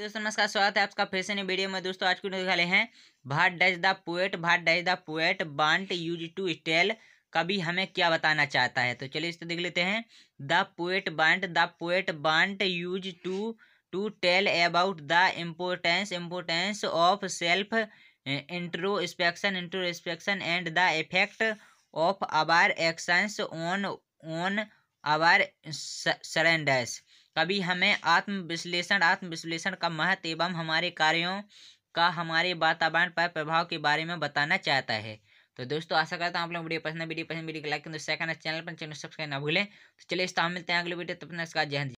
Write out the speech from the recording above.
दोस्तों नमस्कार स्वागत है आपका फिर से नई वीडियो में दोस्तों आज दिखा निकाले हैं what does the poet what does the poet want us to tell कभी हमें क्या बताना चाहता है तो चलिए इसको देख लेते हैं the poet want the poet want us to to tell about the importance importance of self introspection introspection and the effect of our actions on on our surroundings कभी हमें आत्मविश्लेषण आत्मविश्लेषण आत्म विश्लेषण का महत्व एवं हमारे कार्यों का हमारे वातावरण पर प्रभाव के बारे में बताना चाहता है तो दोस्तों आशा करता हूँ आप लोग वीडियो पसंद वीडियो पसंद वीडियो को लाइक करें चैनल पर चैनल सब्सक्राइब ना भूलें तो चलिए इस मिलते हैं अगले वीडियो तब तक जय हिंद